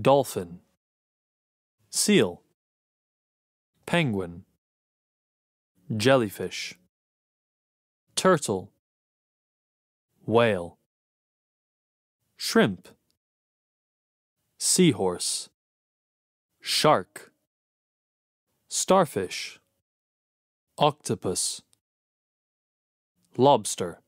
dolphin, seal, penguin, jellyfish, turtle, whale, shrimp, seahorse, shark, starfish, octopus, lobster.